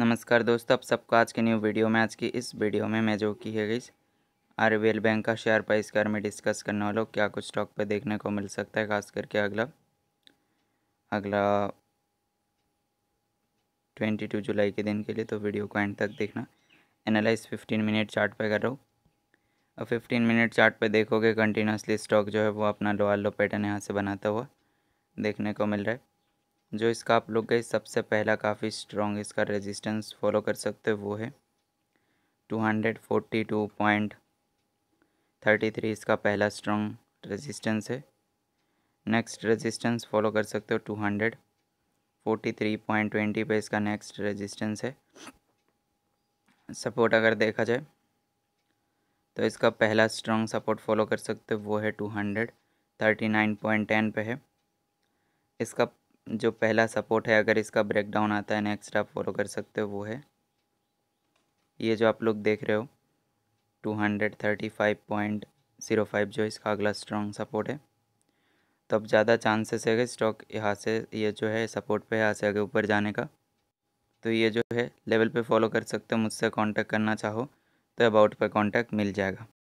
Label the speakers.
Speaker 1: नमस्कार दोस्तों आप सबको आज के न्यू वीडियो में आज की इस वीडियो में मैं जो की है गई आर बैंक का शेयर प्राइस कर में डिस्कस करने वाला हूँ क्या कुछ स्टॉक पे देखने को मिल सकता है खास करके अगला अगला ट्वेंटी टू जुलाई के दिन के लिए तो वीडियो को एंड तक देखना एनालाइज फिफ्टीन मिनट चार्ट पे कर रहा हूँ और फिफ्टीन मिनट चार्ट पे देखोगे कंटिन्यूसली स्टॉक जो है वो अपना लोअर लो पैटर्न यहाँ से बनाता हुआ देखने को मिल रहा है जो इसका आप लोग गए सबसे पहला काफ़ी स्ट्रॉन्ग इसका रेजिस्टेंस फॉलो कर सकते हो वो है two hundred forty two point thirty three इसका पहला स्ट्रॉन्ग रेजिस्टेंस है नेक्स्ट रेजिस्टेंस फॉलो कर सकते हो two hundred forty three point twenty पर इसका नेक्स्ट रेजिस्टेंस है सपोर्ट अगर देखा जाए तो इसका पहला स्ट्रॉन्ग सपोर्ट फॉलो कर सकते हो वो है two hundred thirty nine point ten पर है इसका जो पहला सपोर्ट है अगर इसका ब्रेकडाउन आता है नेक्स्ट आप फॉलो कर सकते हो वो है ये जो आप लोग देख रहे हो two hundred thirty five point zero five जो इसका अगला स्ट्रॉन्ग सपोर्ट है तो अब ज़्यादा चांसेस है कि स्टॉक यहाँ से ये जो है सपोर्ट पे यहाँ से आगे ऊपर जाने का तो ये जो है लेवल पे फॉलो कर सकते हो मुझसे कांटेक्ट करना चाहो तो अबाउट पे कांटेक्ट मिल जाएगा